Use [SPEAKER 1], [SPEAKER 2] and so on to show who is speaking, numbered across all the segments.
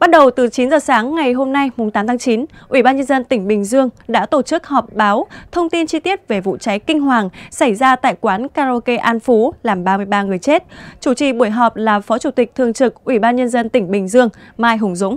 [SPEAKER 1] Bắt đầu từ 9 giờ sáng ngày hôm nay, mùng 8 tháng 9, Ủy ban nhân dân tỉnh Bình Dương đã tổ chức họp báo thông tin chi tiết về vụ cháy kinh hoàng xảy ra tại quán karaoke An Phú làm 33 người chết. Chủ trì buổi họp là Phó Chủ tịch Thường trực Ủy ban nhân dân tỉnh Bình Dương Mai Hùng Dũng.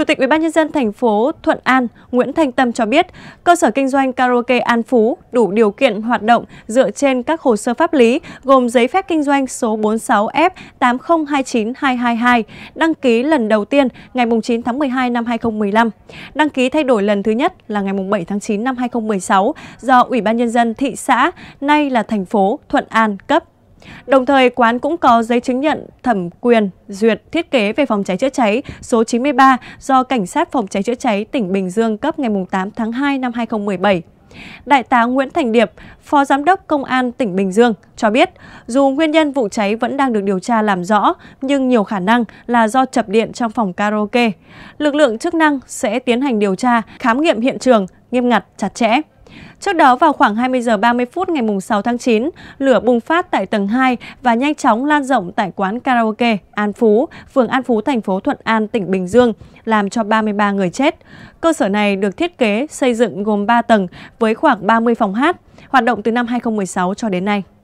[SPEAKER 1] Chủ tịch UBND thành phố Thuận An Nguyễn Thanh Tâm cho biết, cơ sở kinh doanh karaoke An Phú đủ điều kiện hoạt động dựa trên các hồ sơ pháp lý gồm giấy phép kinh doanh số 46F8029222, đăng ký lần đầu tiên ngày 9 tháng 12 năm 2015, đăng ký thay đổi lần thứ nhất là ngày 7 tháng 9 năm 2016 do Ủy ban Nhân dân thị xã, nay là thành phố Thuận An cấp Đồng thời, quán cũng có giấy chứng nhận thẩm quyền duyệt thiết kế về phòng cháy chữa cháy số 93 do Cảnh sát Phòng cháy chữa cháy tỉnh Bình Dương cấp ngày 8 tháng 2 năm 2017. Đại tá Nguyễn Thành Điệp, Phó Giám đốc Công an tỉnh Bình Dương cho biết, dù nguyên nhân vụ cháy vẫn đang được điều tra làm rõ, nhưng nhiều khả năng là do chập điện trong phòng karaoke. Lực lượng chức năng sẽ tiến hành điều tra, khám nghiệm hiện trường, nghiêm ngặt, chặt chẽ. Trước đó vào khoảng 20 giờ 30 phút ngày 6 tháng 9, lửa bùng phát tại tầng 2 và nhanh chóng lan rộng tại quán karaoke An Phú, phường An Phú, thành phố Thuận An, tỉnh Bình Dương, làm cho 33 người chết. Cơ sở này được thiết kế xây dựng gồm 3 tầng với khoảng 30 phòng hát, hoạt động từ năm 2016 cho đến nay.